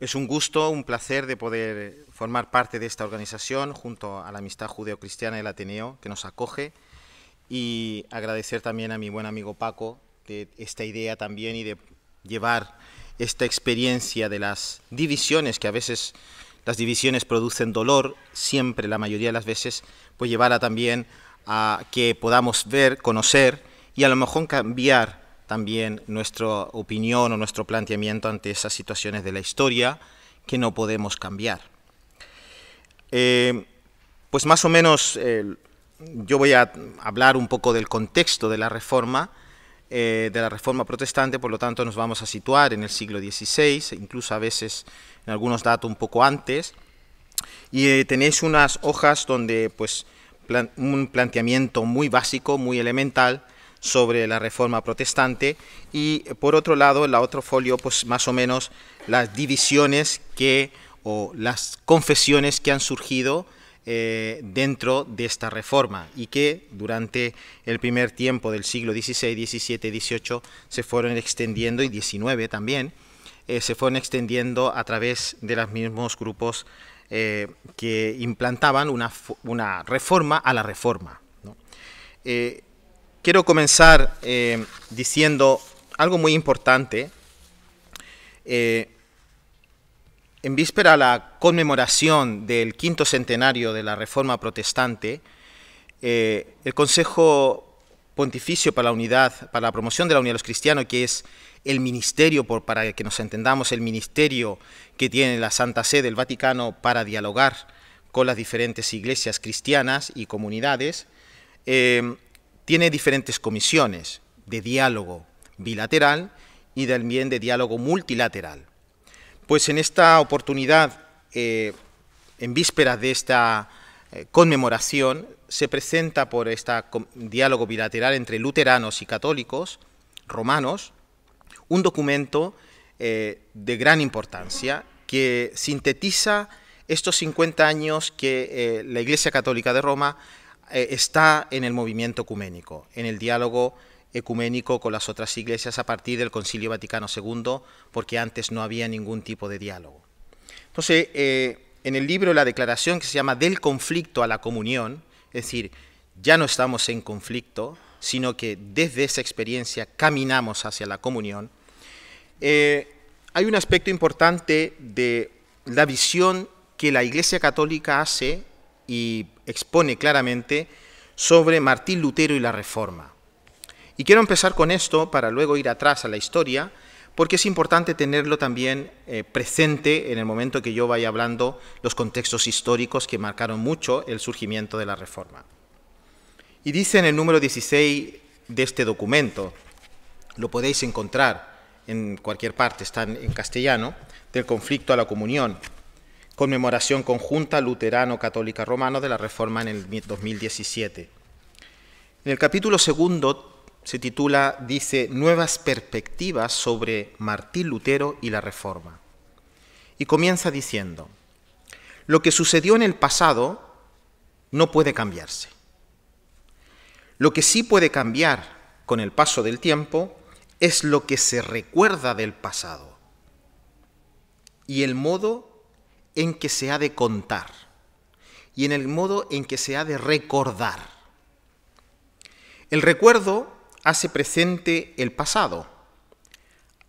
Es un gusto, un placer de poder formar parte de esta organización junto a la Amistad Judeocristiana del Ateneo que nos acoge y agradecer también a mi buen amigo Paco de esta idea también y de llevar esta experiencia de las divisiones que a veces las divisiones producen dolor, siempre la mayoría de las veces, pues llevarla también a que podamos ver, conocer y a lo mejor cambiar también nuestra opinión o nuestro planteamiento ante esas situaciones de la historia que no podemos cambiar. Eh, pues más o menos eh, yo voy a hablar un poco del contexto de la reforma, eh, de la reforma protestante, por lo tanto nos vamos a situar en el siglo XVI, incluso a veces en algunos datos un poco antes, y tenéis unas hojas donde pues un planteamiento muy básico, muy elemental, sobre la reforma protestante y por otro lado, en la otro folio, pues más o menos las divisiones que o las confesiones que han surgido eh, dentro de esta reforma y que durante el primer tiempo del siglo XVI, XVII, XVIII se fueron extendiendo y XIX también, eh, se fueron extendiendo a través de los mismos grupos eh, que implantaban una, reforma a la reforma quiero comenzar eh, diciendo algo muy importante. Eh, en víspera a la conmemoración del quinto centenario de la Reforma Protestante, eh, el Consejo Pontificio para la Unidad, para la promoción de la unidad de los cristianos, que es el ministerio, para que nos entendamos, el ministerio que tiene la Santa Sede del Vaticano para dialogar con las diferentes iglesias cristianas y comunidades, tiene diferentes comisiones de diálogo bilateral y también de diálogo multilateral. Pues en esta oportunidad, eh, en vísperas de esta eh, conmemoración, se presenta por este diálogo bilateral entre luteranos y católicos romanos un documento eh, de gran importancia que sintetiza estos 50 años que la Iglesia Católica de Roma eh, está en el movimiento ecuménico, en el diálogo ecuménico con las otras iglesias a partir del Concilio Vaticano II, porque antes no había ningún tipo de diálogo. Entonces, eh, en el libro la declaración que se llama Del conflicto a la comunión, es decir, ya no estamos en conflicto, sino que desde esa experiencia caminamos hacia la comunión, eh, hay un aspecto importante de la visión que la Iglesia Católica hace y expone claramente sobre Martín Lutero y la Reforma. Y quiero empezar con esto para luego ir atrás a la historia, porque es importante tenerlo también eh, presente en el momento que yo vaya hablando los contextos históricos que marcaron mucho el surgimiento de la Reforma. Y dice en el número 16 de este documento, lo podéis encontrar en cualquier parte, está en castellano, del conflicto a la comunión, conmemoración conjunta luterano-católica romano de la Reforma en el 2017. En el capítulo segundo se titula, dice, Nuevas perspectivas sobre Martín Lutero y la Reforma. Y comienza diciendo, lo que sucedió en el pasado no puede cambiarse. Lo que sí puede cambiar con el paso del tiempo es lo que se recuerda del pasado y el modo en que se ha de contar y en el modo en que se ha de recordar. El recuerdo hace presente el pasado,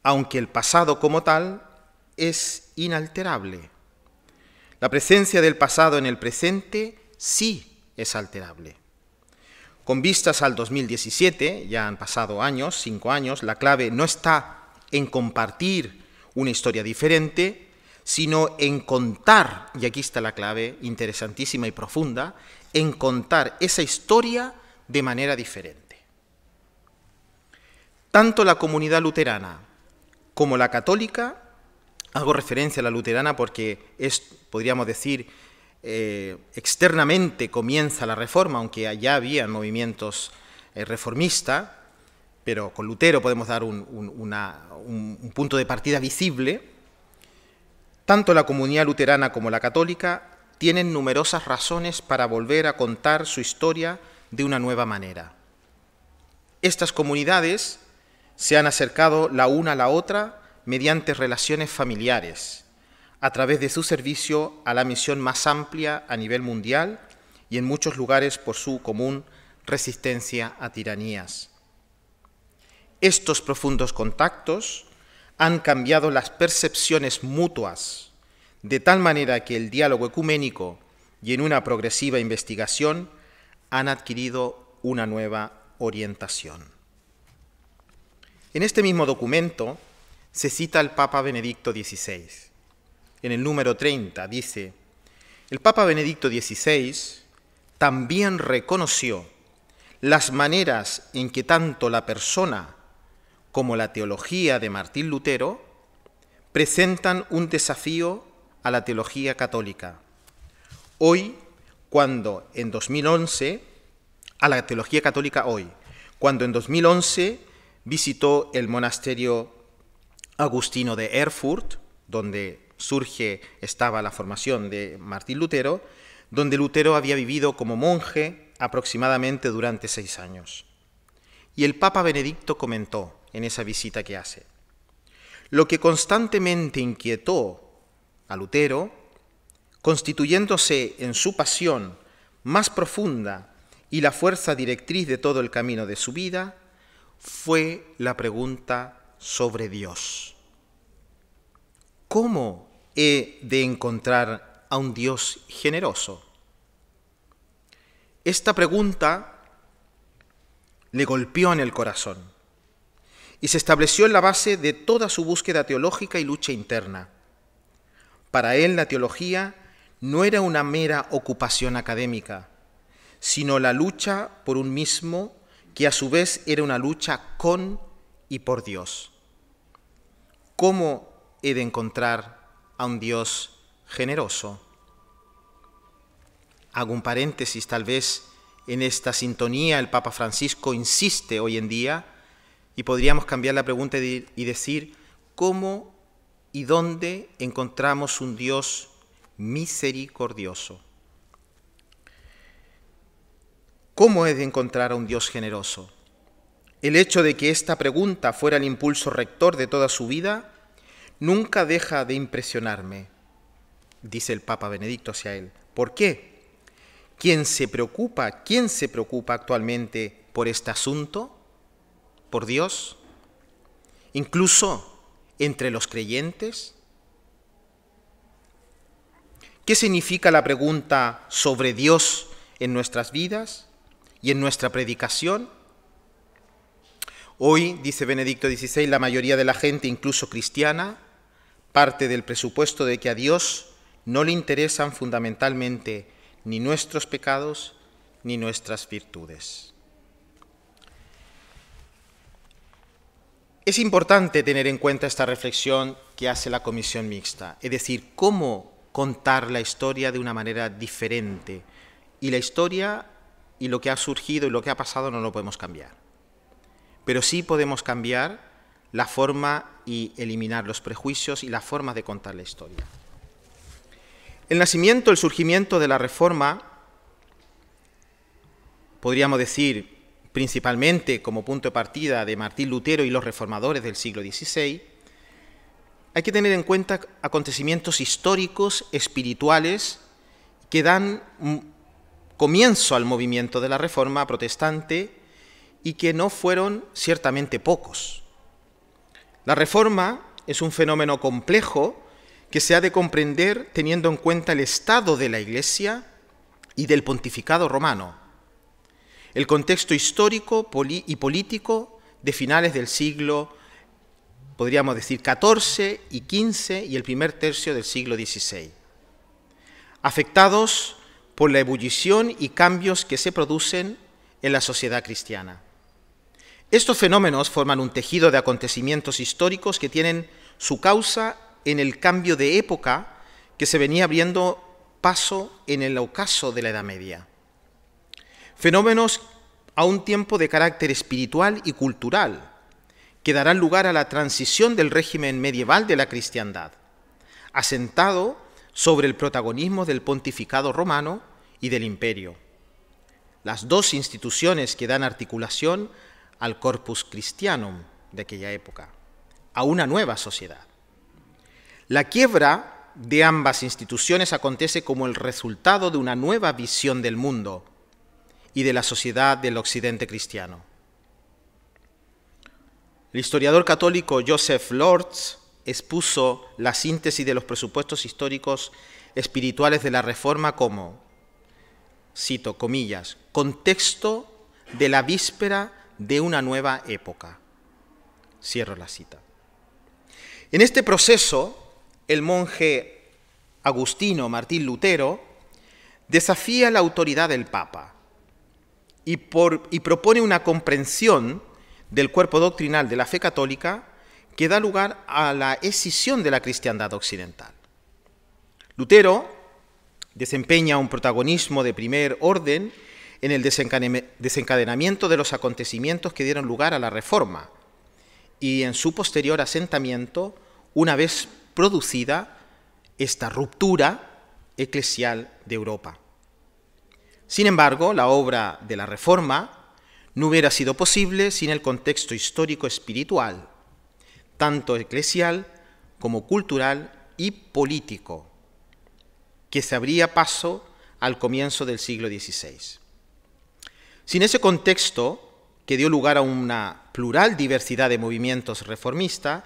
aunque el pasado como tal es inalterable. La presencia del pasado en el presente sí es alterable. Con vistas al 2017, ya han pasado años, cinco años, la clave no está en compartir una historia diferente, sino en contar, y aquí está la clave interesantísima y profunda, en contar esa historia de manera diferente. Tanto la comunidad luterana como la católica, hago referencia a la luterana porque es, podríamos decir, eh, externamente comienza la reforma, aunque allá había movimientos eh, reformistas, pero con Lutero podemos dar un punto de partida visible, tanto la comunidad luterana como la católica tienen numerosas razones para volver a contar su historia de una nueva manera. Estas comunidades se han acercado la una a la otra mediante relaciones familiares, a través de su servicio a la misión más amplia a nivel mundial y en muchos lugares por su común resistencia a tiranías. Estos profundos contactos han cambiado las percepciones mutuas, de tal manera que el diálogo ecuménico y en una progresiva investigación han adquirido una nueva orientación. En este mismo documento se cita al Papa Benedicto XVI. En el número 30 dice, el Papa Benedicto XVI también reconoció las maneras en que tanto la persona como la teología de Martín Lutero, presentan un desafío a la teología católica. Hoy, cuando en 2011, a la teología católica hoy, cuando en 2011 visitó el monasterio agustino de Erfurt, donde surge, estaba la formación de Martín Lutero, donde Lutero había vivido como monje aproximadamente durante seis años. Y el Papa Benedicto comentó, en esa visita que hace. Lo que constantemente inquietó a Lutero, constituyéndose en su pasión más profunda y la fuerza directriz de todo el camino de su vida, fue la pregunta sobre Dios. ¿Cómo he de encontrar a un Dios generoso? Esta pregunta le golpeó en el corazón y se estableció en la base de toda su búsqueda teológica y lucha interna. Para él la teología no era una mera ocupación académica, sino la lucha por un mismo que a su vez era una lucha con y por Dios. ¿Cómo he de encontrar a un Dios generoso? Hago un paréntesis, tal vez en esta sintonía el Papa Francisco insiste hoy en día y podríamos cambiar la pregunta y decir, ¿cómo y dónde encontramos un Dios misericordioso? ¿Cómo es de encontrar a un Dios generoso? El hecho de que esta pregunta fuera el impulso rector de toda su vida nunca deja de impresionarme, dice el Papa Benedicto hacia él. ¿Por qué? ¿Quién se preocupa, quién se preocupa actualmente por este asunto? por Dios, incluso entre los creyentes? ¿Qué significa la pregunta sobre Dios en nuestras vidas y en nuestra predicación? Hoy, dice Benedicto XVI, la mayoría de la gente, incluso cristiana, parte del presupuesto de que a Dios no le interesan fundamentalmente ni nuestros pecados ni nuestras virtudes. Es importante tener en cuenta esta reflexión que hace la comisión mixta, es decir, cómo contar la historia de una manera diferente. Y la historia y lo que ha surgido y lo que ha pasado no lo podemos cambiar. Pero sí podemos cambiar la forma y eliminar los prejuicios y la forma de contar la historia. El nacimiento, el surgimiento de la reforma, podríamos decir, principalmente como punto de partida de Martín Lutero y los reformadores del siglo XVI, hay que tener en cuenta acontecimientos históricos, espirituales, que dan comienzo al movimiento de la Reforma protestante y que no fueron ciertamente pocos. La Reforma es un fenómeno complejo que se ha de comprender teniendo en cuenta el estado de la Iglesia y del pontificado romano, el contexto histórico y político de finales del siglo, podríamos decir, XIV y XV y el primer tercio del siglo XVI, afectados por la ebullición y cambios que se producen en la sociedad cristiana. Estos fenómenos forman un tejido de acontecimientos históricos que tienen su causa en el cambio de época que se venía abriendo paso en el ocaso de la Edad Media. Fenómenos a un tiempo de carácter espiritual y cultural, que darán lugar a la transición del régimen medieval de la cristiandad, asentado sobre el protagonismo del pontificado romano y del imperio. Las dos instituciones que dan articulación al corpus cristianum de aquella época, a una nueva sociedad. La quiebra de ambas instituciones acontece como el resultado de una nueva visión del mundo, y de la sociedad del occidente cristiano. El historiador católico Joseph Lortz expuso la síntesis de los presupuestos históricos espirituales de la Reforma como, cito, comillas, contexto de la víspera de una nueva época. Cierro la cita. En este proceso, el monje agustino Martín Lutero desafía la autoridad del Papa y, propone una comprensión del cuerpo doctrinal de la fe católica que da lugar a la escisión de la cristiandad occidental. Lutero desempeña un protagonismo de primer orden en el desencadenamiento de los acontecimientos que dieron lugar a la Reforma y en su posterior asentamiento, una vez producida esta ruptura eclesial de Europa. Sin embargo, la obra de la Reforma no hubiera sido posible sin el contexto histórico espiritual, tanto eclesial como cultural y político, que se abría paso al comienzo del siglo XVI. Sin ese contexto, que dio lugar a una plural diversidad de movimientos reformistas,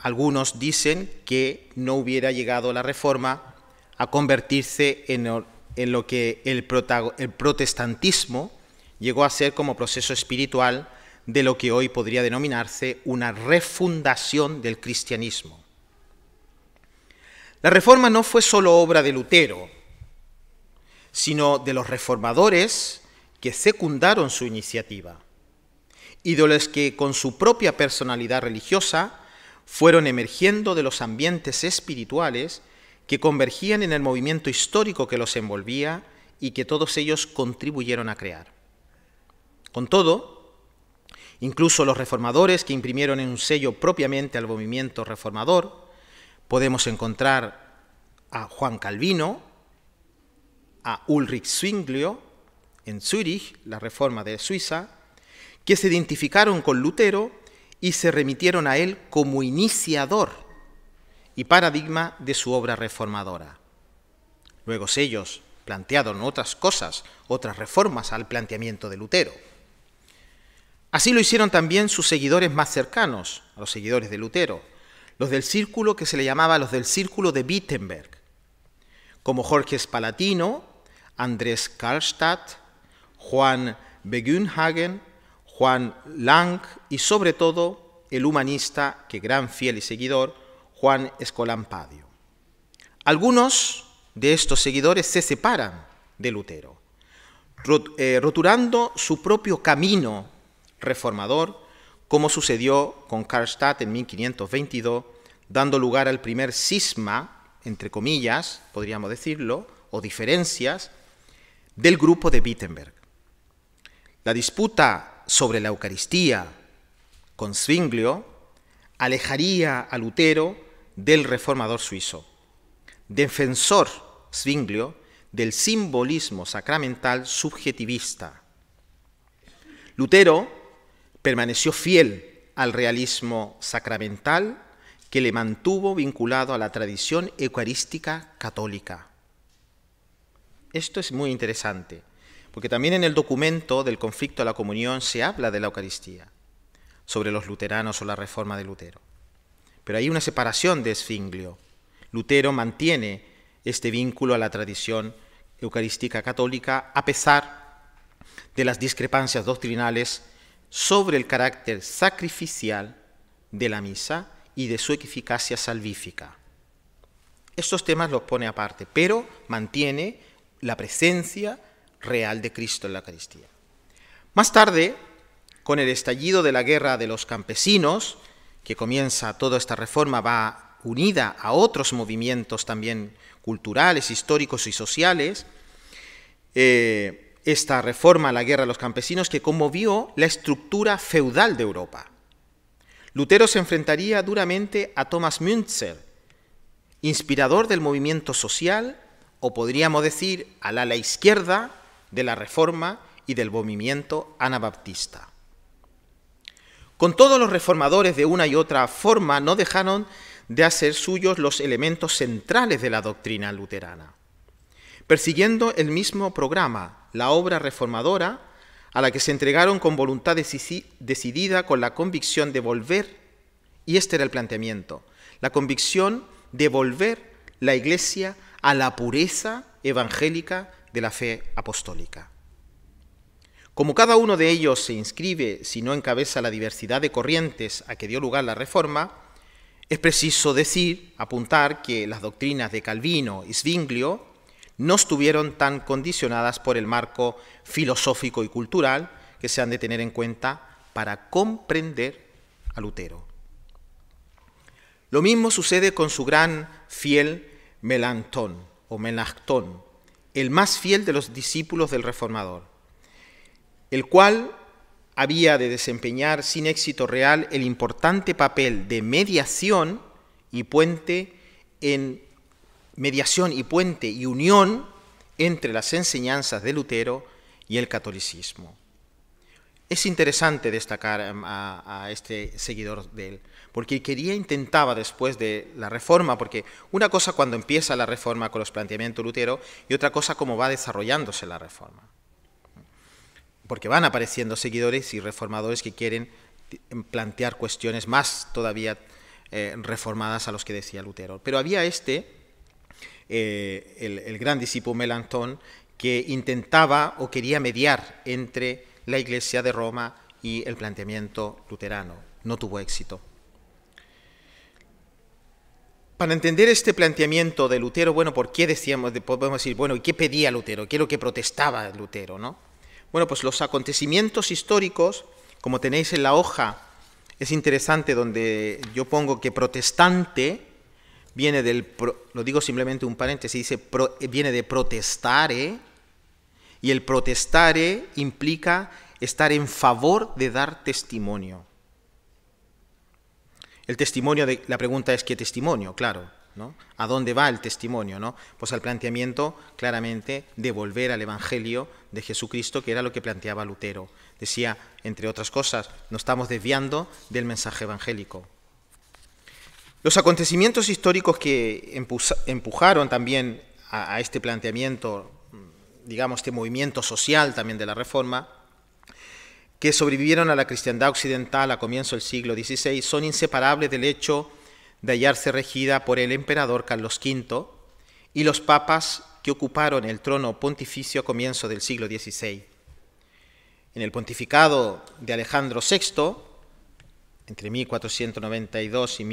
algunos dicen que no hubiera llegado la reforma a convertirse en en lo que el, protestantismo llegó a ser como proceso espiritual de lo que hoy podría denominarse una refundación del cristianismo. La reforma no fue solo obra de Lutero, sino de los reformadores que secundaron su iniciativa y de los que con su propia personalidad religiosa fueron emergiendo de los ambientes espirituales que convergían en el movimiento histórico que los envolvía y que todos ellos contribuyeron a crear. Con todo, incluso los reformadores que imprimieron en un sello propiamente al movimiento reformador, podemos encontrar a Juan Calvino, a Ulrich Zwinglio, en Zúrich, la reforma de Suiza, que se identificaron con Lutero y se remitieron a él como iniciador y paradigma de su obra reformadora. Luego ellos plantearon otras cosas, otras reformas al planteamiento de Lutero. Así lo hicieron también sus seguidores más cercanos, a los seguidores de Lutero, los del círculo que se le llamaba los del círculo de Wittenberg, como Jorge Spalatino, Andrés Karlstadt, Juan Begunhagen, Juan Lang y sobre todo el humanista, que gran fiel y seguidor, Juan Escolampadio. Algunos de estos seguidores se separan de Lutero, eh, roturando su propio camino reformador, como sucedió con Karlstadt en 1522, dando lugar al primer cisma, entre comillas, podríamos decirlo, o diferencias, del grupo de Wittenberg. La disputa sobre la Eucaristía con Zwinglio alejaría a Lutero del reformador suizo, defensor Zwinglio del simbolismo sacramental subjetivista. Lutero permaneció fiel al realismo sacramental que le mantuvo vinculado a la tradición eucarística católica. Esto es muy interesante, porque también en el documento del conflicto a la comunión se habla de la Eucaristía, sobre los luteranos o la reforma de Lutero. Pero hay una separación de Esfinglio. Lutero mantiene este vínculo a la tradición eucarística católica a pesar de las discrepancias doctrinales sobre el carácter sacrificial de la misa y de su eficacia salvífica. Estos temas los pone aparte, pero mantiene la presencia real de Cristo en la Eucaristía. Más tarde, con el estallido de la guerra de los campesinos, que comienza toda esta reforma va unida a otros movimientos también culturales, históricos y sociales. Eh, esta reforma a la guerra de los campesinos que conmovió la estructura feudal de Europa. Lutero se enfrentaría duramente a Thomas Münzer, inspirador del movimiento social, o podríamos decir al ala izquierda de la Reforma y del movimiento anabaptista. Con todos los reformadores de una y otra forma no dejaron de hacer suyos los elementos centrales de la doctrina luterana, persiguiendo el mismo programa, la obra reformadora, a la que se entregaron con voluntad decidida, con la convicción de volver, y este era el planteamiento, la convicción de volver la Iglesia a la pureza evangélica de la fe apostólica. Como cada uno de ellos se inscribe, si no encabeza la diversidad de corrientes a que dio lugar la Reforma, es preciso decir, apuntar, que las doctrinas de Calvino y Zwinglio no estuvieron tan condicionadas por el marco filosófico y cultural que se han de tener en cuenta para comprender a Lutero. Lo mismo sucede con su gran fiel Melantón o el más fiel de los discípulos del reformador el cual había de desempeñar sin éxito real el importante papel de mediación y puente en mediación y puente y unión entre las enseñanzas de Lutero y el catolicismo. Es interesante destacar a, este seguidor de él, porque quería intentaba después de la reforma, porque una cosa cuando empieza la reforma con los planteamientos Lutero y otra cosa cómo va desarrollándose la reforma porque van apareciendo seguidores y reformadores que quieren em, plantear cuestiones más todavía eh, reformadas a los que decía Lutero. Pero había este, eh, el, gran discípulo Melantón, que intentaba o quería mediar entre la Iglesia de Roma y el planteamiento luterano. No tuvo éxito. Para entender este planteamiento de Lutero, bueno, ¿por qué decíamos, podemos decir, bueno, ¿y qué pedía Lutero? ¿Qué es lo que protestaba Lutero, no? Bueno, pues los acontecimientos históricos, como tenéis en la hoja, es interesante donde yo pongo que protestante viene del, lo digo simplemente un paréntesis, dice viene de protestare, y el protestare implica estar en favor de dar testimonio. El testimonio de, la pregunta es qué testimonio, claro. ¿A dónde va el testimonio? ¿no? Pues al planteamiento claramente de volver al Evangelio de Jesucristo, que era lo que planteaba Lutero. Decía, entre otras cosas, nos estamos desviando del mensaje evangélico. Los acontecimientos históricos que empujaron también a, este planteamiento, digamos, este movimiento social también de la Reforma, que sobrevivieron a la cristiandad occidental a comienzos del siglo XVI, son inseparables del hecho de hallarse regida por el emperador Carlos V y los papas que ocuparon el trono pontificio a comienzo del siglo XVI. En el pontificado de Alejandro VI, entre 1492 y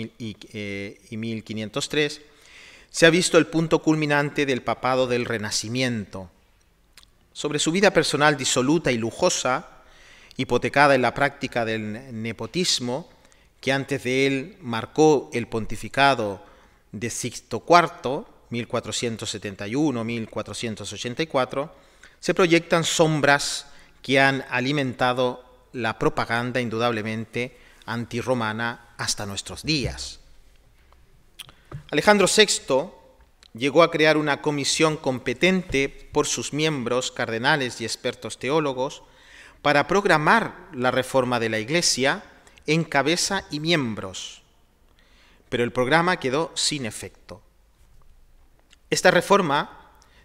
1503, eh, se ha visto el punto culminante del papado del Renacimiento. Sobre su vida personal disoluta y lujosa, hipotecada en la práctica del nepotismo, que antes de él marcó el pontificado de Sixto IV, 1471-1484, se proyectan sombras que han alimentado la propaganda indudablemente antirromana hasta nuestros días. Alejandro VI llegó a crear una comisión competente por sus miembros, cardenales y expertos teólogos, para programar la reforma de la Iglesia, en cabeza y miembros, pero el programa quedó sin efecto. Esta reforma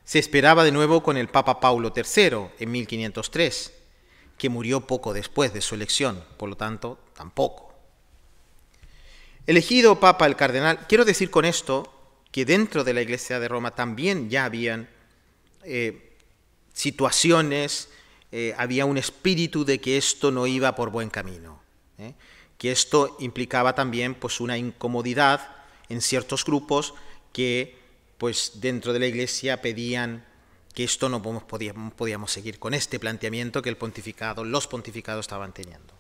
se esperaba de nuevo con el Papa Paulo III en 1503, que murió poco después de su elección, por lo tanto, tampoco. Elegido Papa el Cardenal, quiero decir con esto que dentro de la Iglesia de Roma también ya habían eh, situaciones, eh, había un espíritu de que esto no iba por buen camino. ¿eh? que esto implicaba también pues, una incomodidad en ciertos grupos que pues, dentro de la Iglesia pedían que esto no podíamos, podíamos seguir con este planteamiento que el pontificado, los pontificados estaban teniendo.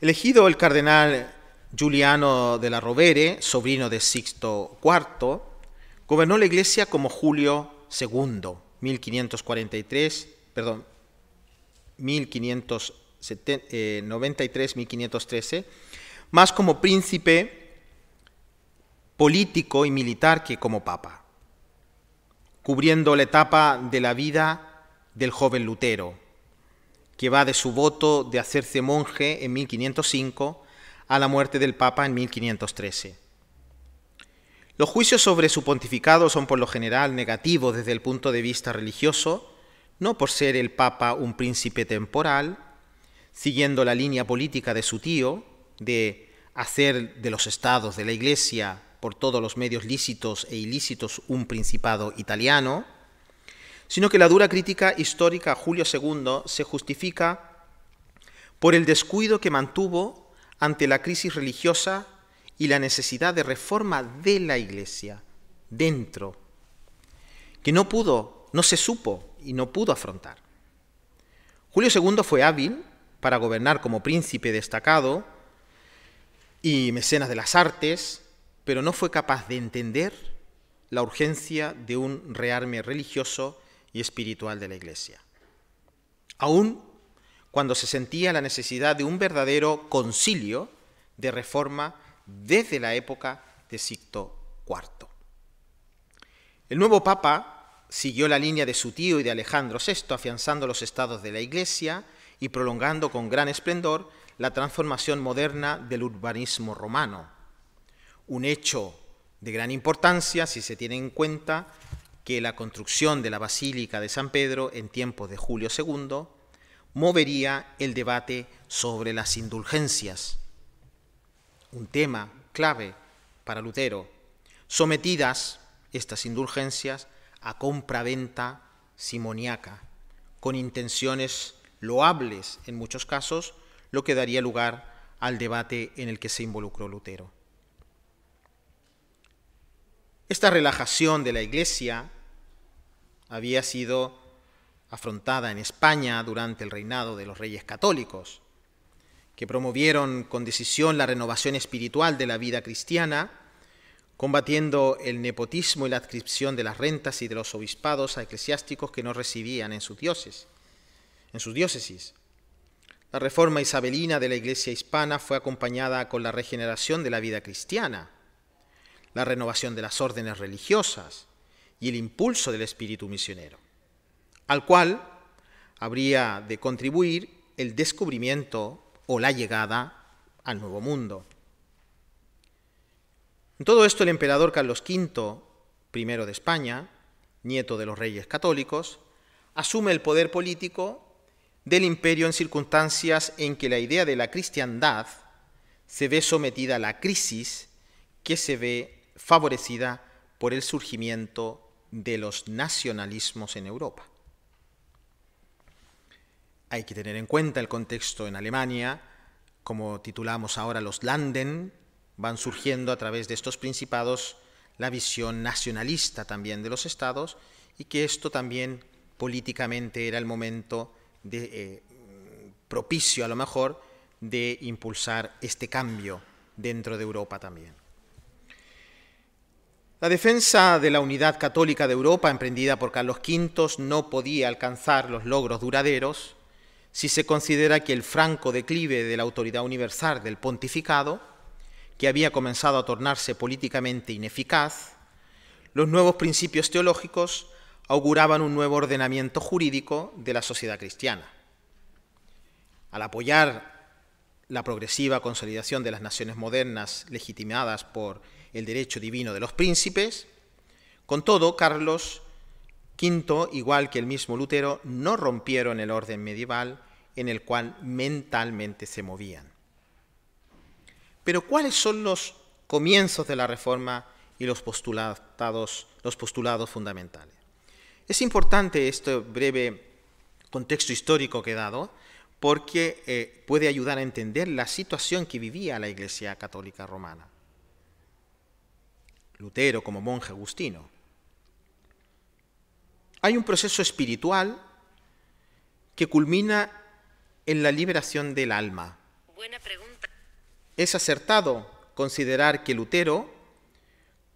Elegido el cardenal Giuliano de la Rovere, sobrino de Sixto IV, gobernó la Iglesia como Julio II, 1543, perdón, 1543 1513 eh, más como príncipe político y militar que como papa, cubriendo la etapa de la vida del joven Lutero, que va de su voto de hacerse monje en 1505 a la muerte del papa en 1513. Los juicios sobre su pontificado son por lo general negativos desde el punto de vista religioso, no por ser el Papa un príncipe temporal, siguiendo la línea política de su tío, de hacer de los estados, de la iglesia, por todos los medios lícitos e ilícitos, un principado italiano, sino que la dura crítica histórica a Julio II se justifica por el descuido que mantuvo ante la crisis religiosa y la necesidad de reforma de la iglesia, dentro, que no pudo, no se supo y no pudo afrontar. Julio II fue hábil para gobernar como príncipe destacado y mecenas de las artes, pero no fue capaz de entender la urgencia de un rearme religioso y espiritual de la Iglesia. Aún cuando se sentía la necesidad de un verdadero concilio de reforma desde la época de Sicto IV. El nuevo Papa siguió la línea de su tío y de Alejandro VI, afianzando los estados de la Iglesia y prolongando con gran esplendor la transformación moderna del urbanismo romano. Un hecho de gran importancia si se tiene en cuenta que la construcción de la Basílica de San Pedro en tiempos de Julio II movería el debate sobre las indulgencias, un tema clave para Lutero, sometidas estas indulgencias a compraventa simoniaca, con intenciones loables en muchos casos, lo que daría lugar al debate en el que se involucró Lutero. Esta relajación de la Iglesia había sido afrontada en España durante el reinado de los reyes católicos, que promovieron con decisión la renovación espiritual de la vida cristiana, combatiendo el nepotismo y la adscripción de las rentas y de los obispados a eclesiásticos que no recibían en sus dioses en sus diócesis. La reforma isabelina de la Iglesia hispana fue acompañada con la regeneración de la vida cristiana, la renovación de las órdenes religiosas y el impulso del espíritu misionero, al cual habría de contribuir el descubrimiento o la llegada al Nuevo Mundo. En todo esto el emperador Carlos V, primero de España, nieto de los reyes católicos, asume el poder político del imperio en circunstancias en que la idea de la cristiandad se ve sometida a la crisis que se ve favorecida por el surgimiento de los nacionalismos en Europa. Hay que tener en cuenta el contexto en Alemania, como titulamos ahora los Landen, van surgiendo a través de estos principados la visión nacionalista también de los estados y que esto también políticamente era el momento eh, propicio a lo mejor de impulsar este cambio dentro de Europa también. La defensa de la unidad católica de Europa, emprendida por Carlos V, no podía alcanzar los logros duraderos si se considera que el franco declive de la autoridad universal del pontificado, que había comenzado a tornarse políticamente ineficaz, los nuevos principios teológicos auguraban un nuevo ordenamiento jurídico de la sociedad cristiana. Al apoyar la progresiva consolidación de las naciones modernas legitimadas por el derecho divino de los príncipes, con todo, Carlos V, igual que el mismo Lutero, no rompieron el orden medieval en el cual mentalmente se movían. Pero ¿cuáles son los comienzos de la Reforma y los postulados, los postulados fundamentales? Es importante este breve contexto histórico que he dado porque eh, puede ayudar a entender la situación que vivía la Iglesia Católica Romana. Lutero como monje agustino. Hay un proceso espiritual que culmina en la liberación del alma. Es acertado considerar que Lutero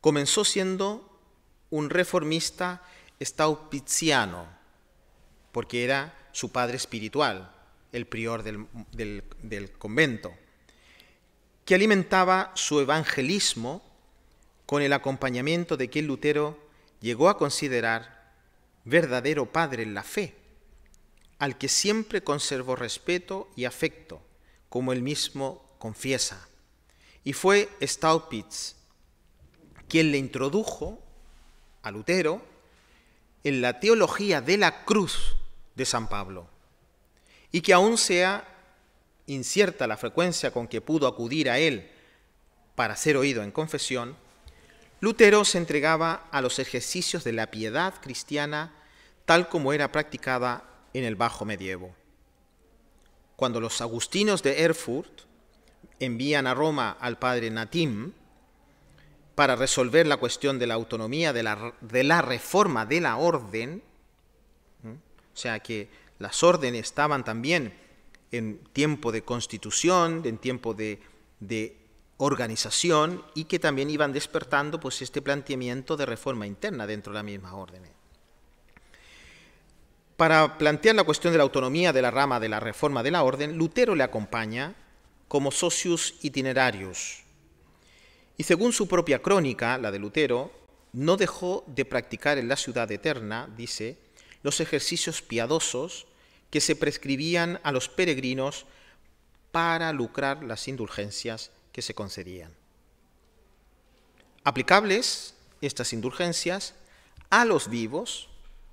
comenzó siendo un reformista Staupitziano, porque era su padre espiritual, el prior del, convento, que alimentaba su evangelismo con el acompañamiento de quien Lutero llegó a considerar verdadero padre en la fe, al que siempre conservó respeto y afecto, como él mismo confiesa. Y fue Staupitz quien le introdujo a Lutero en la teología de la cruz de San Pablo y que aún sea incierta la frecuencia con que pudo acudir a él para ser oído en confesión, Lutero se entregaba a los ejercicios de la piedad cristiana tal como era practicada en el Bajo Medievo. Cuando los agustinos de Erfurt envían a Roma al padre Natim, para resolver la cuestión de la autonomía, de la, de la reforma de la orden, o sea que las órdenes estaban también en tiempo de constitución, en tiempo de, de organización y que también iban despertando pues este planteamiento de reforma interna dentro de la misma orden. Para plantear la cuestión de la autonomía de la rama de la reforma de la orden, Lutero le acompaña como socius itinerarius, y según su propia crónica, la de Lutero, no dejó de practicar en la ciudad eterna, dice, los ejercicios piadosos que se prescribían a los peregrinos para lucrar las indulgencias que se concedían. Aplicables estas indulgencias a los vivos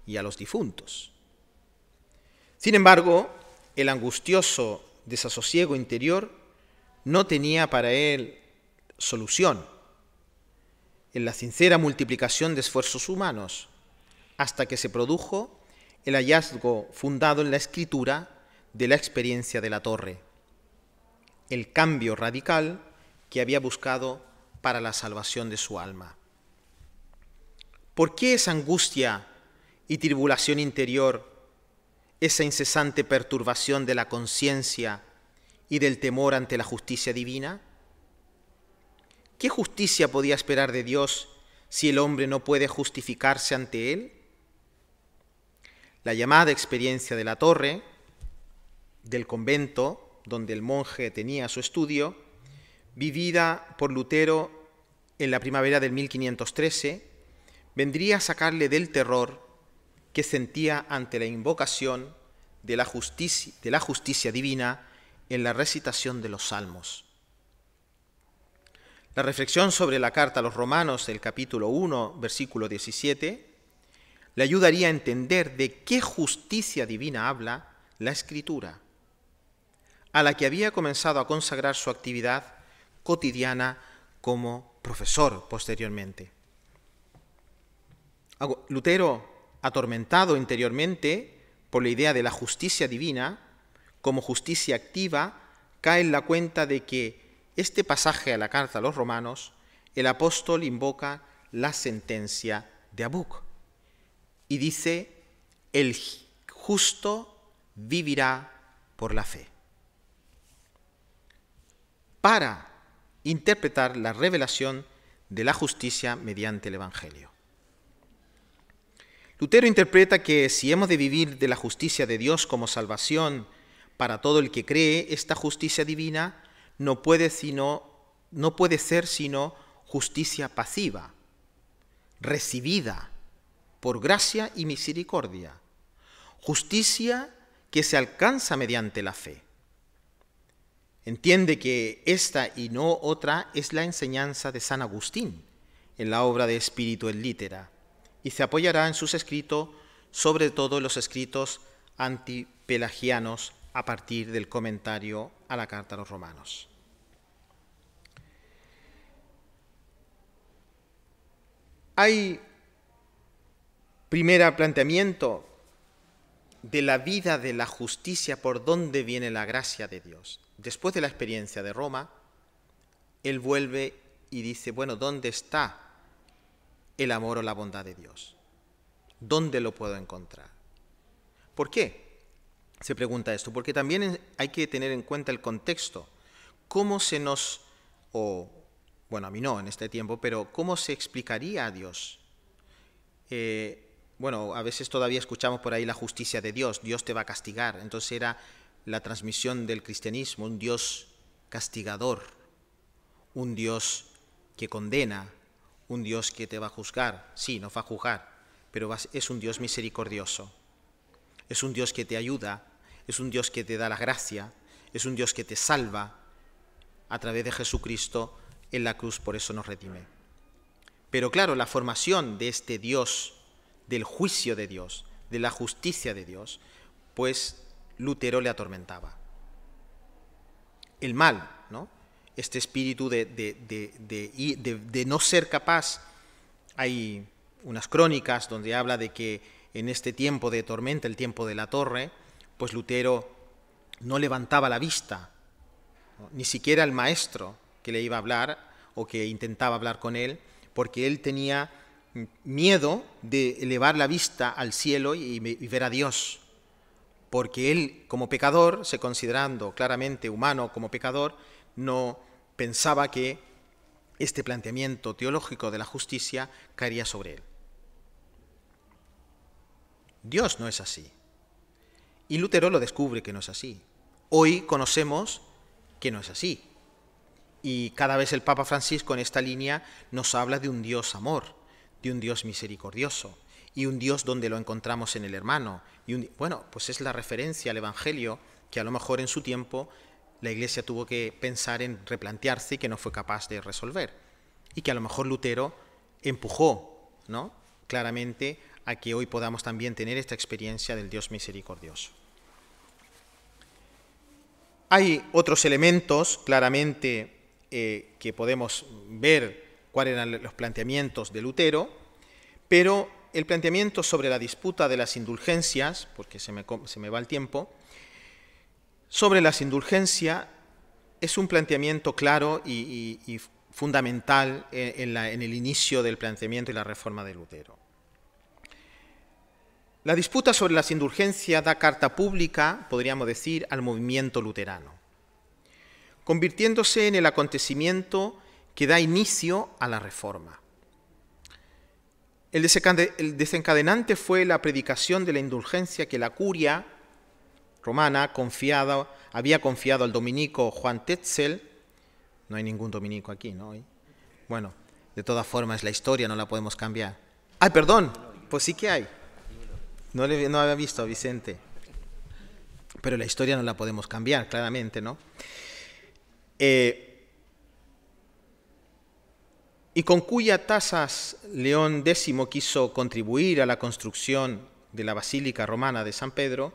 y a los difuntos. Sin embargo, el angustioso desasosiego interior no tenía para él solución en la sincera multiplicación de esfuerzos humanos, hasta que se produjo el hallazgo fundado en la escritura de la experiencia de la torre, el cambio radical que había buscado para la salvación de su alma. ¿Por qué esa angustia y tribulación interior, esa incesante perturbación de la conciencia y del temor ante la justicia divina? ¿qué justicia podía esperar de Dios si el hombre no puede justificarse ante Él? La llamada experiencia de la torre, del convento donde el monje tenía su estudio, vivida por Lutero en la primavera del 1513, vendría a sacarle del terror que sentía ante la invocación de la, justicia, de la justicia divina en la recitación de los salmos. La reflexión sobre la carta a los romanos del capítulo 1, versículo 17, le ayudaría a entender de qué justicia divina habla la escritura, a la que había comenzado a consagrar su actividad cotidiana como profesor posteriormente. Lutero, atormentado interiormente por la idea de la justicia divina, como justicia activa, cae en la cuenta de que este pasaje a la carta a los romanos, el apóstol invoca la sentencia de Abuc y dice, el justo vivirá por la fe. Para interpretar la revelación de la justicia mediante el Evangelio. Lutero interpreta que si hemos de vivir de la justicia de Dios como salvación para todo el que cree, esta justicia divina no puede, sino, no puede ser sino justicia pasiva, recibida por gracia y misericordia, justicia que se alcanza mediante la fe. Entiende que esta y no otra es la enseñanza de San Agustín en la obra de Espíritu en Lítera y se apoyará en sus escritos, sobre todo los escritos antipelagianos a partir del comentario a la carta a los romanos. Hay primer planteamiento de la vida de la justicia, por dónde viene la gracia de Dios. Después de la experiencia de Roma, él vuelve y dice, bueno, ¿dónde está el amor o la bondad de Dios? ¿Dónde lo puedo encontrar? ¿Por qué? se pregunta esto, porque también hay que tener en cuenta el contexto. ¿Cómo se nos, o bueno, a mí no en este tiempo, pero cómo se explicaría a Dios? Eh, bueno, a veces todavía escuchamos por ahí la justicia de Dios, Dios te va a castigar. Entonces era la transmisión del cristianismo, un Dios castigador, un Dios que condena, un Dios que te va a juzgar. Sí, no va a juzgar, pero es un Dios misericordioso. Es un Dios que te ayuda es un Dios que te da la gracia, es un Dios que te salva a través de Jesucristo en la cruz, por eso nos redime. Pero claro, la formación de este Dios, del juicio de Dios, de la justicia de Dios, pues Lutero le atormentaba. El mal, ¿no? Este espíritu de, de no ser capaz. Hay unas crónicas donde habla de que en este tiempo de tormenta, el tiempo de la torre, pues Lutero no levantaba la vista, ni siquiera al maestro que le iba a hablar o que intentaba hablar con él, porque él tenía miedo de elevar la vista al cielo y ver a Dios, porque él como pecador, se considerando claramente humano como pecador, no pensaba que este planteamiento teológico de la justicia caería sobre él. Dios no es así. Y Lutero lo descubre que no es así. Hoy conocemos que no es así. Y cada vez el Papa Francisco en esta línea nos habla de un Dios amor, de un Dios misericordioso y un Dios donde lo encontramos en el hermano. Y bueno, pues es la referencia al Evangelio que a lo mejor en su tiempo la Iglesia tuvo que pensar en replantearse y que no fue capaz de resolver. Y que a lo mejor Lutero empujó, ¿no? Claramente a que hoy podamos también tener esta experiencia del Dios misericordioso. Hay otros elementos, claramente, eh, que podemos ver cuáles eran los planteamientos de Lutero, pero el planteamiento sobre la disputa de las indulgencias, porque se me, va el tiempo, sobre las indulgencias es un planteamiento claro y, fundamental en el inicio del planteamiento y la reforma de Lutero. La disputa sobre las indulgencias da carta pública, podríamos decir, al movimiento luterano, convirtiéndose en el acontecimiento que da inicio a la reforma. El desencadenante fue la predicación de la indulgencia que la curia romana había confiado al dominico Juan Tetzel. No hay ningún dominico aquí, ¿no? Bueno, de todas formas, es la historia no la podemos cambiar. ¡Ay, perdón! Pues sí que hay. No, había visto a Vicente. Pero la historia no la podemos cambiar, claramente, ¿no? Eh, y con cuya tasas León X quiso contribuir a la construcción de la Basílica Romana de San Pedro,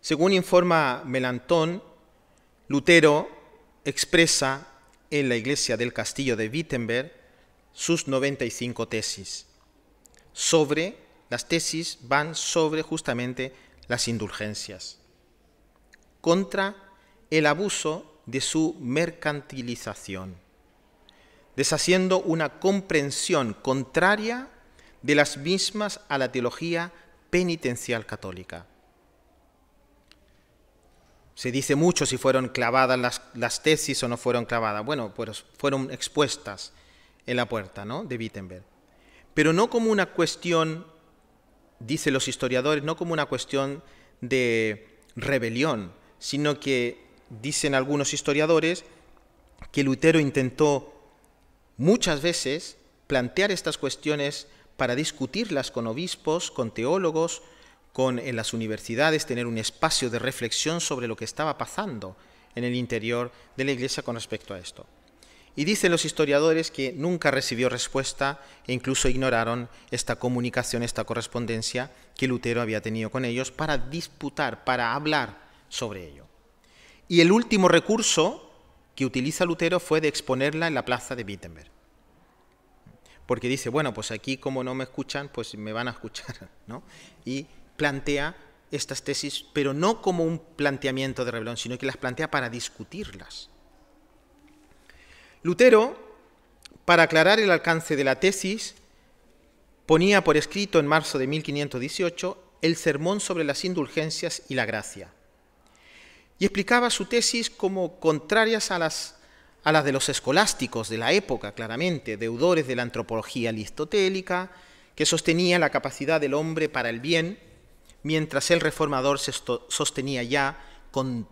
según informa Melantón, Lutero expresa en la iglesia del castillo de Wittenberg sus 95 tesis sobre las tesis van sobre justamente las indulgencias, contra el abuso de su mercantilización, deshaciendo una comprensión contraria de las mismas a la teología penitencial católica. Se dice mucho si fueron clavadas las, tesis o no fueron clavadas. Bueno, pues fueron expuestas en la puerta ¿no? de Wittenberg. Pero no como una cuestión dicen los historiadores, no como una cuestión de rebelión, sino que dicen algunos historiadores que Lutero intentó muchas veces plantear estas cuestiones para discutirlas con obispos, con teólogos, con en las universidades tener un espacio de reflexión sobre lo que estaba pasando en el interior de la iglesia con respecto a esto y dicen los historiadores que nunca recibió respuesta e incluso ignoraron esta comunicación, esta correspondencia que Lutero había tenido con ellos para disputar, para hablar sobre ello. Y el último recurso que utiliza Lutero fue de exponerla en la plaza de Wittenberg. Porque dice, bueno, pues aquí como no me escuchan, pues me van a escuchar, Y plantea estas tesis, pero no como un planteamiento de rebelión, sino que las plantea para discutirlas Lutero, para aclarar el alcance de la tesis, ponía por escrito en marzo de 1518 el sermón sobre las indulgencias y la gracia, y explicaba su tesis como contrarias a las, a las de los escolásticos de la época, claramente, deudores de la antropología aristotélica, que sostenía la capacidad del hombre para el bien, mientras el reformador se sostenía ya con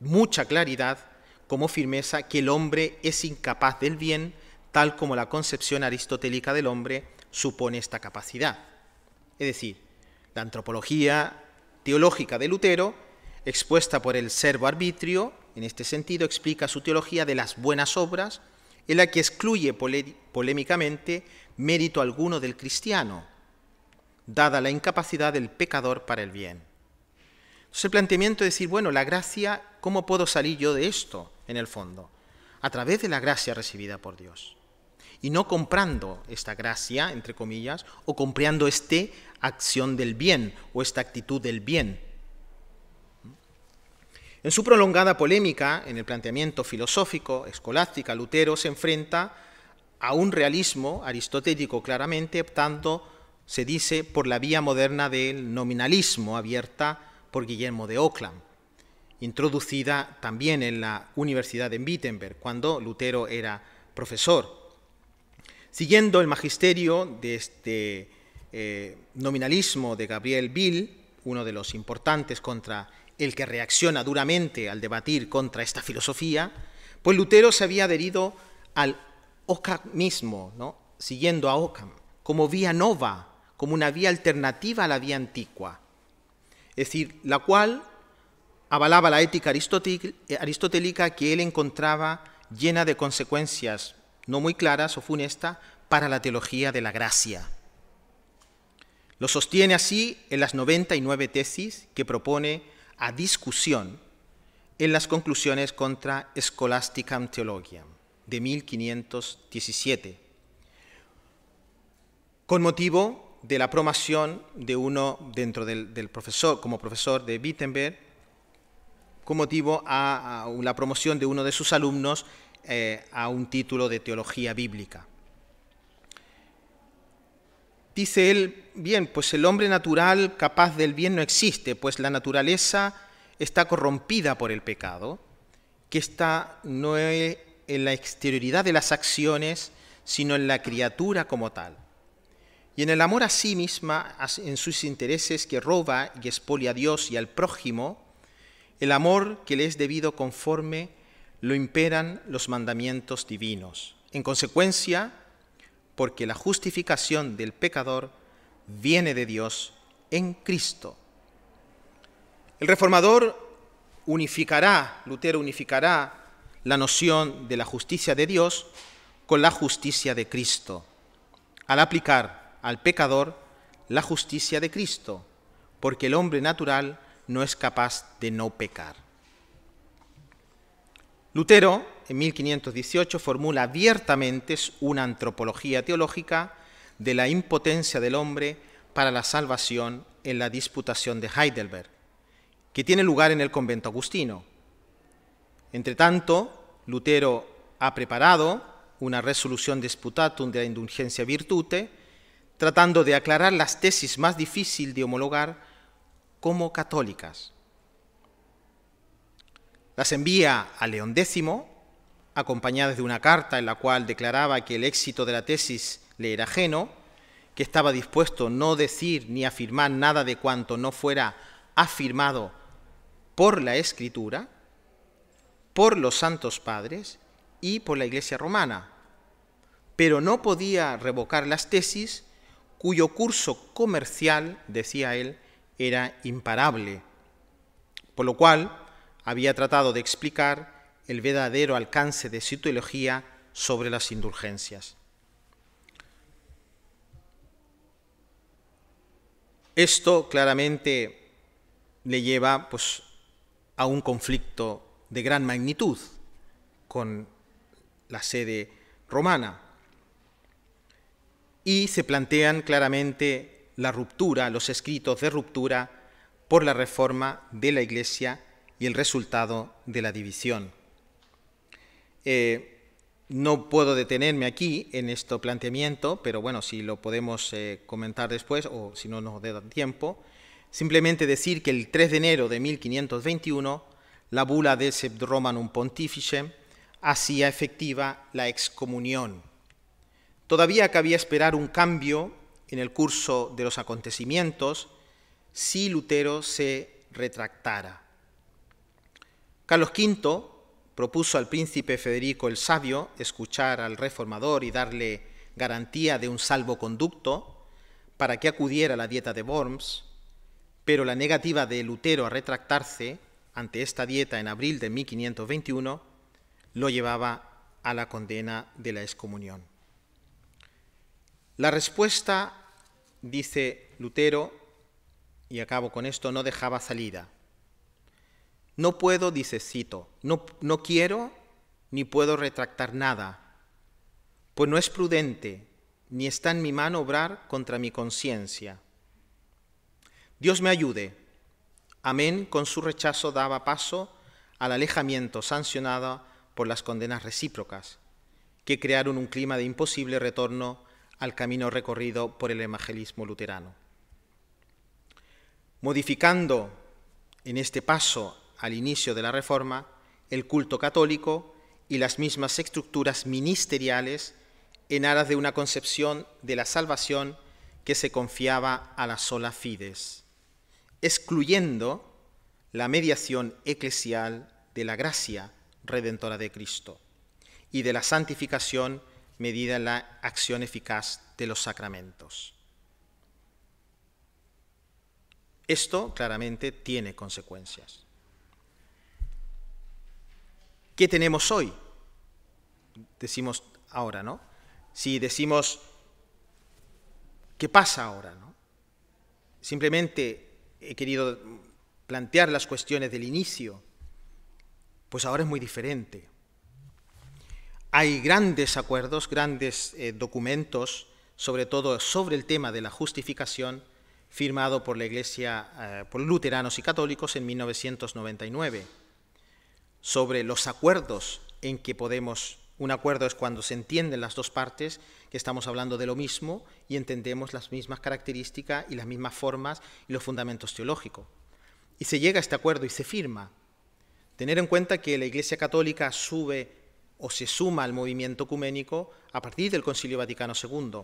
mucha claridad como firmeza que el hombre es incapaz del bien, tal como la concepción aristotélica del hombre supone esta capacidad. Es decir, la antropología teológica de Lutero, expuesta por el servo arbitrio, en este sentido explica su teología de las buenas obras, en la que excluye polémicamente mérito alguno del cristiano, dada la incapacidad del pecador para el bien. Entonces el planteamiento es decir, bueno, la gracia ¿cómo puedo salir yo de esto en el fondo? A través de la gracia recibida por Dios. Y no comprando esta gracia, entre comillas, o comprando esta acción del bien o esta actitud del bien. En su prolongada polémica, en el planteamiento filosófico, escolástica, Lutero se enfrenta a un realismo aristotélico claramente, optando, se dice, por la vía moderna del nominalismo abierta por Guillermo de Ockham introducida también en la Universidad de Wittenberg, cuando Lutero era profesor. Siguiendo el magisterio de este eh, nominalismo de Gabriel Bill, uno de los importantes contra el que reacciona duramente al debatir contra esta filosofía, pues Lutero se había adherido al Occamismo, ¿no? siguiendo a Occam, como vía nova, como una vía alternativa a la vía antigua, es decir, la cual avalaba la ética eh, aristotélica que él encontraba llena de consecuencias no muy claras o funestas para la teología de la gracia. Lo sostiene así en las 99 tesis que propone a discusión en las conclusiones contra Scholasticam Theologiam de 1517, con motivo de la promoción de uno dentro del, profesor, como profesor de Wittenberg, con motivo a, la promoción de uno de sus alumnos eh, a un título de teología bíblica. Dice él, bien, pues el hombre natural capaz del bien no existe, pues la naturaleza está corrompida por el pecado, que está no e, en la exterioridad de las acciones, sino en la criatura como tal. Y en el amor a sí misma, en sus intereses que roba y expolia a Dios y al prójimo, el amor que le es debido conforme lo imperan los mandamientos divinos. En consecuencia, porque la justificación del pecador viene de Dios en Cristo. El reformador unificará, Lutero unificará la noción de la justicia de Dios con la justicia de Cristo, al aplicar al pecador la justicia de Cristo, porque el hombre natural no es capaz de no pecar. Lutero, en 1518, formula abiertamente una antropología teológica de la impotencia del hombre para la salvación en la disputación de Heidelberg, que tiene lugar en el convento agustino. Entre tanto, Lutero ha preparado una resolución disputatum de la indulgencia virtute, tratando de aclarar las tesis más difíciles de homologar como católicas. Las envía a León X, acompañadas de una carta en la cual declaraba que el éxito de la tesis le era ajeno, que estaba dispuesto no decir ni afirmar nada de cuanto no fuera afirmado por la Escritura, por los santos padres y por la Iglesia romana, pero no podía revocar las tesis cuyo curso comercial, decía él, era imparable, por lo cual había tratado de explicar el verdadero alcance de su teología sobre las indulgencias. Esto claramente le lleva pues, a un conflicto de gran magnitud con la sede romana. Y se plantean claramente la ruptura, los escritos de ruptura por la reforma de la Iglesia y el resultado de la división. Eh, no puedo detenerme aquí en este planteamiento, pero bueno, si lo podemos eh, comentar después o si no nos da tiempo, simplemente decir que el 3 de enero de 1521 la bula de Sept Romanum Pontificem hacía efectiva la excomunión. Todavía cabía esperar un cambio en el curso de los acontecimientos si Lutero se retractara. Carlos V propuso al príncipe Federico el Sabio escuchar al reformador y darle garantía de un salvoconducto para que acudiera a la dieta de Worms, pero la negativa de Lutero a retractarse ante esta dieta en abril de 1521 lo llevaba a la condena de la excomunión. La respuesta, dice Lutero, y acabo con esto, no dejaba salida. No puedo, dice Cito, no, no quiero ni puedo retractar nada, pues no es prudente, ni está en mi mano obrar contra mi conciencia. Dios me ayude. Amén con su rechazo daba paso al alejamiento sancionado por las condenas recíprocas, que crearon un clima de imposible retorno al camino recorrido por el evangelismo luterano. Modificando en este paso al inicio de la Reforma el culto católico y las mismas estructuras ministeriales en aras de una concepción de la salvación que se confiaba a la sola fides, excluyendo la mediación eclesial de la gracia redentora de Cristo y de la santificación medida la acción eficaz de los sacramentos. Esto claramente tiene consecuencias. ¿Qué tenemos hoy? Decimos ahora, ¿no? Si decimos, ¿qué pasa ahora? ¿no? Simplemente he querido plantear las cuestiones del inicio, pues ahora es muy diferente hay grandes acuerdos, grandes eh, documentos, sobre todo sobre el tema de la justificación, firmado por la Iglesia, eh, por luteranos y católicos en 1999, sobre los acuerdos en que podemos, un acuerdo es cuando se entienden las dos partes, que estamos hablando de lo mismo y entendemos las mismas características y las mismas formas y los fundamentos teológicos. Y se llega a este acuerdo y se firma. Tener en cuenta que la Iglesia Católica sube o se suma al movimiento ecuménico a partir del Concilio Vaticano II.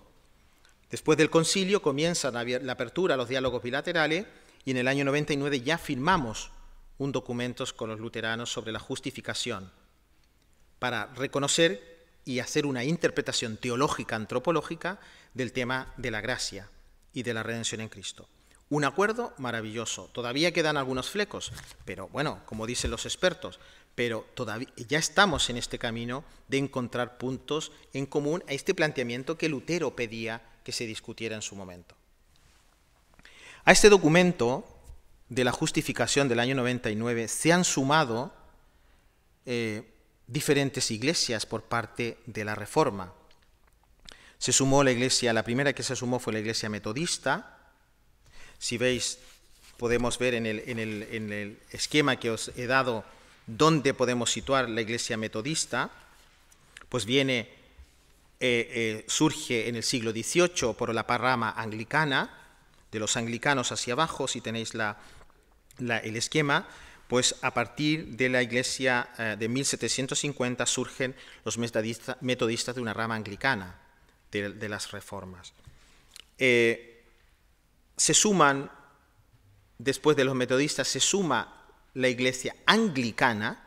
Después del concilio comienza la apertura a los diálogos bilaterales y en el año 99 ya firmamos un documento con los luteranos sobre la justificación para reconocer y hacer una interpretación teológica antropológica del tema de la gracia y de la redención en Cristo. Un acuerdo maravilloso. Todavía quedan algunos flecos, pero bueno, como dicen los expertos, pero todavía ya estamos en este camino de encontrar puntos en común a este planteamiento que Lutero pedía que se discutiera en su momento. A este documento de la justificación del año 99 se han sumado eh, diferentes iglesias por parte de la Reforma. Se sumó la iglesia, la primera que se sumó fue la iglesia metodista. Si veis, podemos ver en el, en el esquema que os he dado ¿Dónde podemos situar la iglesia metodista? Pues viene, eh, eh, surge en el siglo XVIII por la parrama anglicana, de los anglicanos hacia abajo, si tenéis la, el esquema, pues a partir de la iglesia eh, de 1750 surgen los metodistas de una rama anglicana de, las reformas. se suman, después de los metodistas, se suma la Iglesia anglicana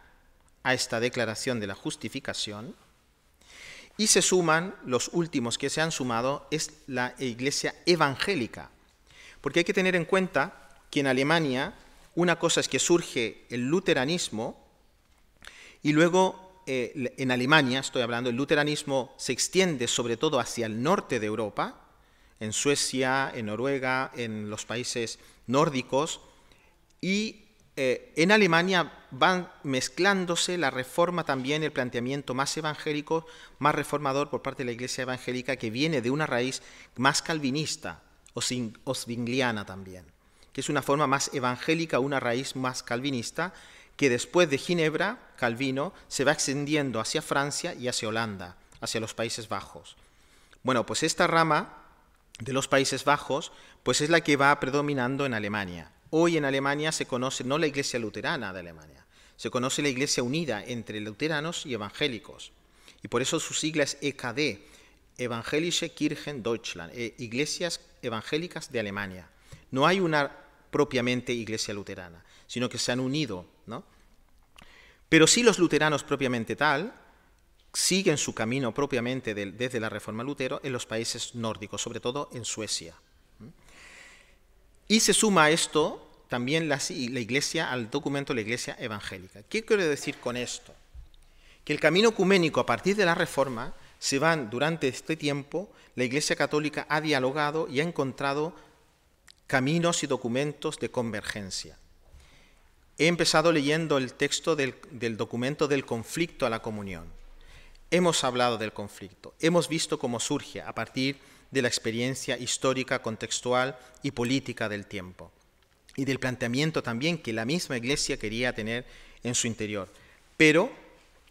a esta declaración de la justificación y se suman los últimos que se han sumado es la Iglesia evangélica. Porque hay que tener en cuenta que en Alemania una cosa es que surge el luteranismo y luego eh, en Alemania, estoy hablando, el luteranismo se extiende sobre todo hacia el norte de Europa, en Suecia, en Noruega, en los países nórdicos, y eh, en Alemania van mezclándose la reforma también, el planteamiento más evangélico, más reformador por parte de la Iglesia evangélica, que viene de una raíz más calvinista, o osvingliana también, que es una forma más evangélica, una raíz más calvinista, que después de Ginebra, Calvino, se va extendiendo hacia Francia y hacia Holanda, hacia los Países Bajos. Bueno, pues esta rama de los Países Bajos, pues es la que va predominando en Alemania. Hoy en Alemania se conoce no la Iglesia Luterana de Alemania, se conoce la Iglesia Unida entre luteranos y evangélicos. Y por eso su sigla es EKD, Evangelische Kirchen Deutschland, eh, Iglesias Evangélicas de Alemania. No hay una propiamente Iglesia Luterana, sino que se han unido. ¿no? Pero sí los luteranos propiamente tal siguen su camino propiamente desde la Reforma Lutero en los países nórdicos, sobre todo en Suecia. Y se suma a esto también la, iglesia, al documento de la iglesia evangélica. ¿Qué quiero decir con esto? Que el camino ecuménico a partir de la reforma se van durante este tiempo, la iglesia católica ha dialogado y ha encontrado caminos y documentos de convergencia. He empezado leyendo el texto del, del documento del conflicto a la comunión. Hemos hablado del conflicto, hemos visto cómo surge a partir de de la experiencia histórica, contextual y política del tiempo, y del planteamiento también que la misma Iglesia quería tener en su interior. Pero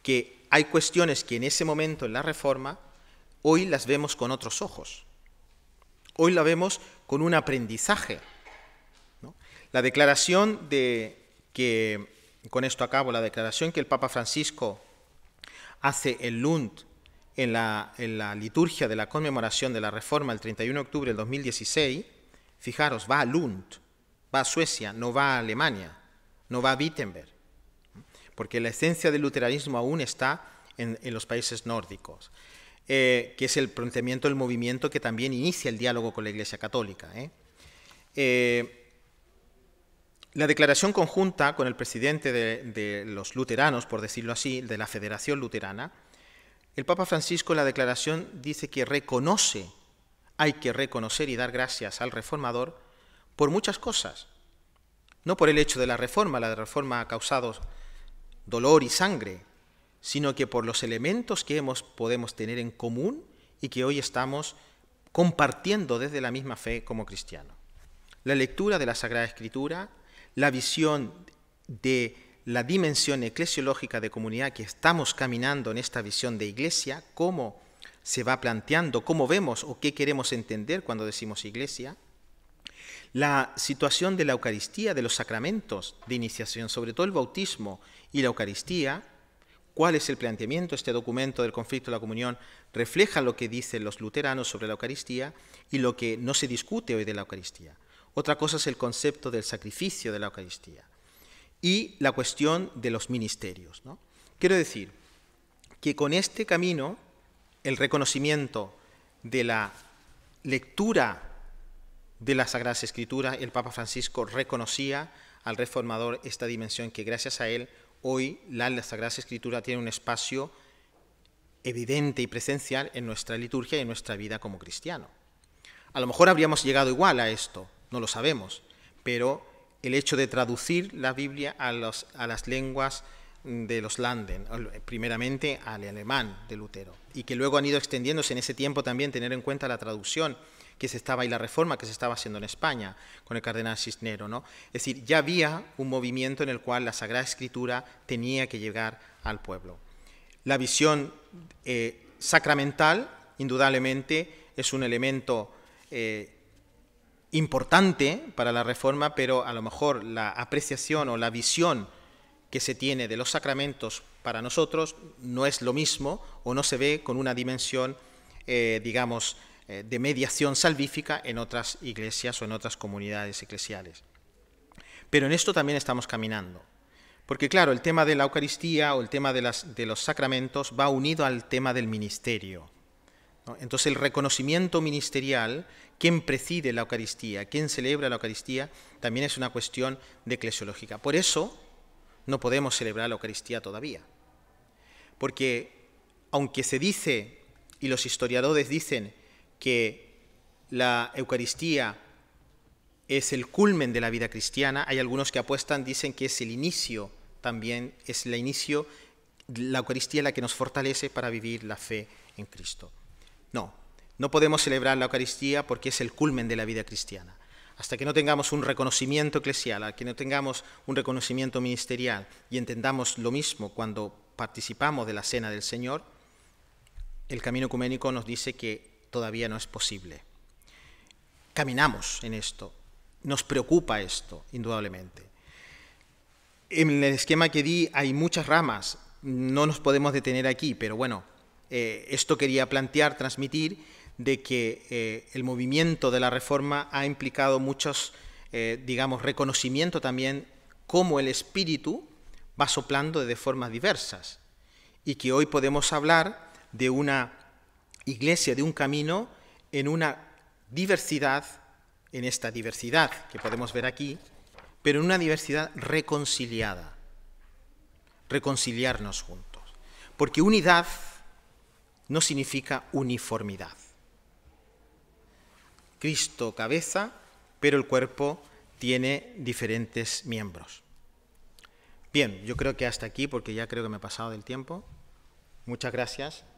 que hay cuestiones que en ese momento en la Reforma hoy las vemos con otros ojos, hoy la vemos con un aprendizaje. La declaración de que, con esto acabo, la declaración que el Papa Francisco hace el Lund en la, liturgia de la conmemoración de la reforma el 31 de octubre del 2016, fijaros, va a Lund, va a Suecia, no va a Alemania, no va a Wittenberg, porque la esencia del luteranismo aún está en, los países nórdicos, eh, que es el planteamiento del movimiento que también inicia el diálogo con la Iglesia Católica. ¿eh? Eh, la declaración conjunta con el presidente de, los luteranos, por decirlo así, de la Federación Luterana, el Papa Francisco en la declaración dice que reconoce, hay que reconocer y dar gracias al reformador por muchas cosas. No por el hecho de la reforma, la reforma ha causado dolor y sangre, sino que por los elementos que hemos, podemos tener en común y que hoy estamos compartiendo desde la misma fe como cristiano. La lectura de la Sagrada Escritura, la visión de la dimensión eclesiológica de comunidad que estamos caminando en esta visión de iglesia, cómo se va planteando, cómo vemos o qué queremos entender cuando decimos iglesia, la situación de la Eucaristía, de los sacramentos de iniciación, sobre todo el bautismo y la Eucaristía, cuál es el planteamiento, este documento del conflicto de la comunión refleja lo que dicen los luteranos sobre la Eucaristía y lo que no se discute hoy de la Eucaristía. Otra cosa es el concepto del sacrificio de la Eucaristía y la cuestión de los ministerios. Quiero decir que con este camino, el reconocimiento de la lectura de la Sagradas Escritura, el Papa Francisco reconocía al reformador esta dimensión que gracias a él hoy la, la Sagrada Escritura tiene un espacio evidente y presencial en nuestra liturgia y en nuestra vida como cristiano. A lo mejor habríamos llegado igual a esto, no lo sabemos, pero el hecho de traducir la Biblia a, las lenguas mm, de los Landen, primeramente al alemán de Lutero, y que luego han ido extendiéndose en ese tiempo también, tener en cuenta la traducción que se estaba y la reforma que se estaba haciendo en España con el cardenal Cisnero. ¿no? Es decir, ya había un movimiento en el cual la Sagrada Escritura tenía que llegar al pueblo. La visión eh, sacramental, indudablemente, es un elemento eh, importante para la reforma, pero a lo mejor la apreciación o la visión que se tiene de los sacramentos para nosotros no es lo mismo o no se ve con una dimensión, eh, digamos, eh, de mediación salvífica en otras iglesias o en otras comunidades eclesiales. Pero en esto también estamos caminando, porque claro, el tema de la Eucaristía o el tema de, las, de los sacramentos va unido al tema del ministerio. Entonces el reconocimiento ministerial quién preside la Eucaristía, quién celebra la Eucaristía, también es una cuestión de eclesiológica. Por eso no podemos celebrar la Eucaristía todavía. Porque aunque se dice, y los historiadores dicen, que la Eucaristía es el culmen de la vida cristiana, hay algunos que apuestan, dicen que es el inicio también, es el inicio, la Eucaristía la que nos fortalece para vivir la fe en Cristo. No, no podemos celebrar la Eucaristía porque es el culmen de la vida cristiana. Hasta que no tengamos un reconocimiento eclesial, hasta que no tengamos un reconocimiento ministerial y entendamos lo mismo cuando participamos de la cena del Señor, el camino ecuménico nos dice que todavía no es posible. Caminamos en esto, nos preocupa esto, indudablemente. En el esquema que di hay muchas ramas, no nos podemos detener aquí, pero bueno, eh, esto quería plantear, transmitir de que eh, el movimiento de la reforma ha implicado muchos, eh, digamos, reconocimiento también cómo el espíritu va soplando de formas diversas y que hoy podemos hablar de una iglesia, de un camino en una diversidad, en esta diversidad que podemos ver aquí, pero en una diversidad reconciliada, reconciliarnos juntos, porque unidad no significa uniformidad. Cristo cabeza, pero el cuerpo tiene diferentes miembros. Bien, yo creo que hasta aquí, porque ya creo que me he pasado del tiempo. Muchas gracias.